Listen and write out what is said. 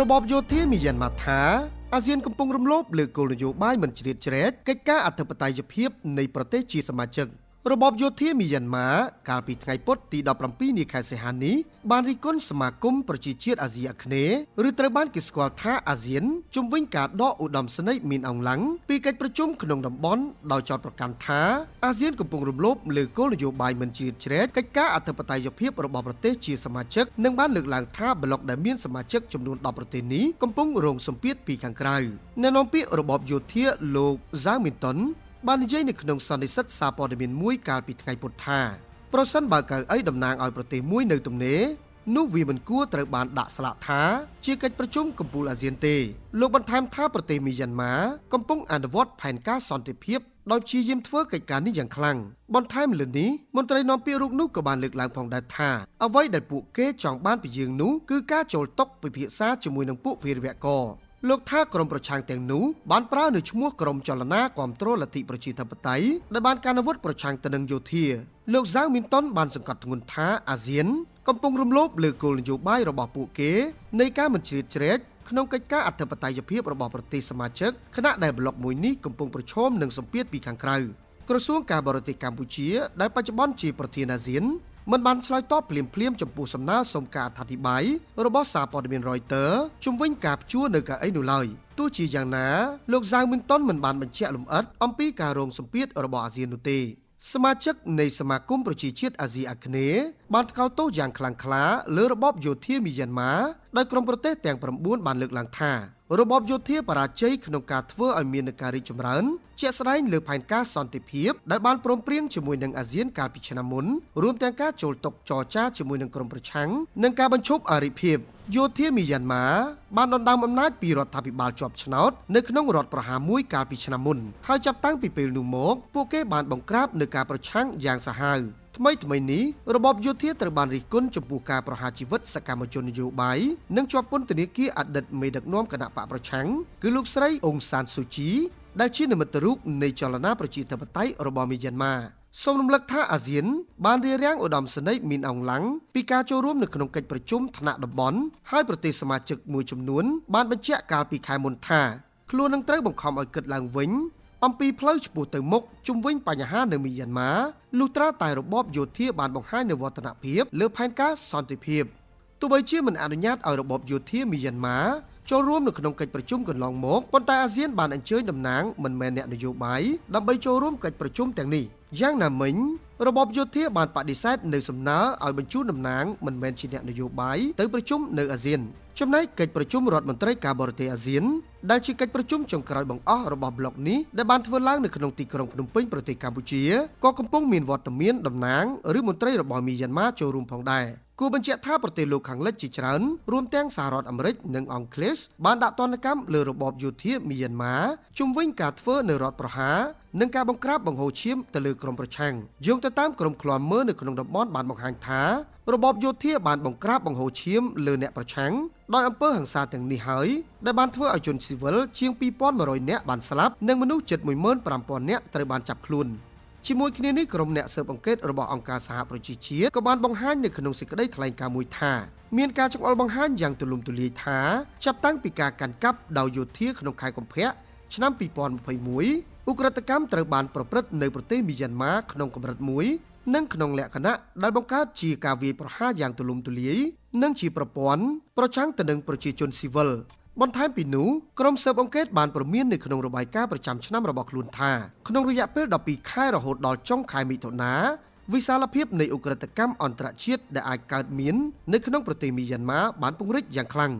របបយោធាមីយ៉ាន់ម៉ាថាអាស៊ានកំពុងរំលោភលើគោលនយោបាយមិនជ្រៀតជ្រែកកិច្ចការអធិបតេយ្យភាពនៃប្រទេសជាសមាជិករបបយោធាមីយ៉ាន់ម៉ាកាលពីថ្ងៃពុធទី17នាខែសីហានេះបានរិះគន់សមាគមប្រជាជាតិអាស៊ីអាគ្នេយ៍ឬត្រូវបានគេស្គាល់ថាអាស៊ានជំវិញការដកឧត្តមសេនីយ៍មីនអងឡាំងពីកិច្ចប្រជុំក្នុងតំបន់ដោយចោទប្រកាន់ថាអាស៊ានកំពុងរំលោភលើគោលនយោបាយមិនជ្រៀតជ្រែកកិច្ចការអធិបតេយ្យភាពរបស់ប្រទេសជាសមាជិកនិងបានលើកឡើងថាប្លុកដែលមានសមាជិកចំនួន10ប្រទេសនេះកំពុងរងសម្ពាធពីខាងក្រៅអ្នកនាំពាក្យរបបយោធាលោកហ្សាមីនតុនបាននិយាយនៅក្នុងសន្និសីទសារព័ត៌មានមួយកាលពីថ្ងៃពុធថាប្រសិនបើកៅអីតំណាងឲ្យប្រទេសមួយ នៅទំនេរនោះវាមិនគួរត្រូវបានដាក់ស្លាកថាជាកិច្ចប្រជុំកំពូលអាស៊ានទេ លោកបន្ថែមថាប្រទេសមីយ៉ាន់ម៉ាកំពុងអនុវត្តផែនការសន្តិភាពដោយព្យាយាមធ្វើកិច្ចការនេះយ៉ាងខ្លាំងបន្ថែមលើនេះមន្ត្រីនាំពាក្យរូបនោះក៏បានលើកឡើងផងដែរថាអ្វីដែលពួកគេចង់បានពីយើងនោះគឺការចូលតុពិភាក្សាជាមួយនឹងពួកភារវកម្មលោកថាក្រមប្រឆាំងទាំងនោះបានប្រើនៅឈ្មោះក្រមចលនាគ្រប់គ្រងលទ្ធិប្រជាធិបតេយ្យដែលបានកាន់អាវុធប្រឆាំងទៅនឹងយោធាលោកហ្សាវមីនតុនបានសង្កត់ធ្ងន់ថាអាស៊ានកំពុងរំលោភលើគោលនយោបាយរបស់ពួកគេនៃការមិនជ្រៀតជ្រែកក្នុងកិច្ចការអធិបតេយ្យភាពរបស់ប្រទេសសមាជិកខណៈដែលប្លុកមួយនេះកំពុងប្រឈមនឹងសម្ពាធពីខាងក្រៅក្រសួងការបរទេសកម្ពុជា ដែលបច្ចុប្បន្នជា ប្រធានអាស៊ានមិនបានឆ្លើយតបភ្លាមភ្លាមចំពោះសំណើសុំការអធិប្បាយរបស់សារព័ត៌មាន Reuters ជំវិញការផ្ជួនៅកៅអីនោះឡើយទោះជាយ៉ាងណាលោកហ្សាវមីនតុនមិនបានបញ្ជាក់លម្អិតអំពីការរងសម្ពាធរបស់អាស៊ាននោះទេសមាជិកនៃសមាគមប្រជាជាតិអាស៊ីអាគ្នេយ៍បានកោតទោសយ៉ាងខ្លាំងក្លាលើរបបយោធាមីយ៉ាន់ម៉ាដោយក្រុមប្រទេសទាំង9បានលើកឡើងថារបបយោធាបរាជ័យក្នុងការធ្វើឲ្យមាននការរីចម្រើនជាក់ស្ដែងលើផែនការសន្តិភាព ដែលបានព្រមព្រៀងជាមួយនឹងអាស៊ានកាលពីឆ្នាំមុន រួមទាំងការចូលតុចរចាជាមួយនឹងក្រុមប្រឆាំងនិងការបញ្ឈប់អរិភាពយោធាមីយ៉ាន់ម៉ាបានដណ្ដើមអំណាចពីរដ្ឋាភិបាលជាប់ឆ្នោតនៅក្នុងរដ្ឋប្រហារមួយកាលពីឆ្នាំមុនហើយចាប់តាំងពីពេលនោះមក ពួកគេបានបង្ក្រាបនឹងការប្រឆាំងយ៉ាងសាហាវថ្មីថ្មីនេះរបបយោធាត្រូវបានរិះគន់ចំពោះការប្រហារជីវិតសកម្មជននយោបាយនិងជាប់ពន្ធនាគារអតីតមេដឹកនាំគណៈបកប្រឆាំងគឺលោកស្រីអ៊ុងសានស៊ូជីដែលជានិមិត្តរូបនៃចលនាប្រជាធិបតេយ្យរបស់មីយ៉ាន់ម៉ាសូមរំលឹកថាអាស៊ាន បានរៀបរៀងឧត្តមសេនីយ៍មានអង្លាំងពីការចូលរួមនៅក្នុងកិច្ចប្រជុំថ្នាក់តំបន់ហើយប្រទេសសមាជិកមួយចំនួនបានបញ្ជាក់កាលពីខែមុនថាខ្លួននឹងត្រូវបង្ខំឲ្យគិតឡើងវិញអំពីផ្លូវឆ្ពោះទៅមុខជំវិញបញ្ហានៅមីយ៉ាន់ម៉ាលុះត្រាតែរបបយោធាបានបង្ហាញនូវវឌ្ឍនភាព លើផែនការសន្តិភាពទោះបីជាមិនអនុញ្ញាតឲ្យរបបយោធាមីយ៉ាន់ម៉ាចូលរួមនៅក្នុងកិច្ចប្រជុំកន្លងមកប៉ុន្តែអាស៊ានបានអញ្ជើញតំណាងមិនមែនអ្នកនយោបាយដើម្បីចូលរួមកិច្ចប្រជុំទាំងនេះ។យ៉ាងណាមិញរបបយោធាបានបដិសេធនៅសំណើឲ្យបញ្ជូនតំណាងមិនមែនជាអ្នកនយោបាយទៅប្រជុំនៅអាស៊ានចំណែកកិច្ចប្រជុំរដ្ឋមន្ត្រីការបរទេសអាស៊ានដែលជាកិច្ចប្រជុំចុងក្រោយបង្អស់របស់ប្លុកនេះដែលបានធ្វើឡើងនៅក្នុងទីក្រុងភ្នំពេញប្រទេសកម្ពុជាក៏កំពុងមានវត្តមានតំណាងឬមន្ត្រីរបស់មីយ៉ាន់ម៉ាចូលរួមផងដែរគូបញ្ជាក់ថាប្រទេសលោកខាងលិចជាច្រើនរួមទាំងសហរដ្ឋអាមេរិកនិងអង់គ្លេសបានដាក់ទណ្ឌកម្មលើរបបយោធាមីយ៉ាន់ម៉ាជំវិញការធ្វើនៅរដ្ឋប្រហារនិងការបង្ក្រាបបង្ហូរឈាមទៅលើក្រុមប្រឆាំងយោងទៅតាមក្រុមឃ្លាំមើលនៅក្នុងតំបន់បានបង្ហាញថា របបយោធាបានបង្ក្រាបបង្ហូរឈាមលើអ្នកប្រឆាំងដោយអំពើហិង្សាទាំងនេះហើយដែលបានធ្វើឲ្យជនស៊ីវិលជាង2100នាក់បានស្លាប់និងមនុស្សជិត15000នាក់ត្រូវបានចាប់ខ្លួន។ជាមួយគ្នានេះក្រុមអ្នកស៊ើបអង្កេតរបស់អង្គការសហប្រជាជាតិក៏បានបង្ហាញនៅក្នុងសេចក្តីថ្លែងការណ៍មួយថាមានការចង្អុលបង្ហាញយ៉ាងទូលំទូលាយថាចាប់តាំងពីការកាន់កាប់ដោយយោធាក្នុងខែកុម្ភៈឆ្នាំ2021ឧក្រិដ្ឋកម្មត្រូវបានប្រព្រឹត្តនៅប្រទេសមីយ៉ាន់ម៉ាក្នុងកម្រិតមួយ និងក្នុងលក្ខណៈដែលបង្កើតជាការវាយប្រហារយ៉ាងទូលំទូលាយនិងជាប្រព័ន្ធប្រឆាំងទៅនឹងប្រជាជនស៊ីវិលបន្ថែមពីនោះក្រមស៊ើបអង្កេតបានព្រមាននៅក្នុងរបាយការណ៍ប្រចាំឆ្នាំរបស់ខ្លួនថាក្នុងរយៈពេល12ខែរហូតដល់ចុងខែមិថុនាវិសាលភាពនៃអ ுக ្រិតកម្មអន្តរជាតិដែលអាចកើតមាននៅក្នុងប្រទេសមីយ៉ាន់ម៉ាបានពង្រីកយ៉ាងខ្លាំង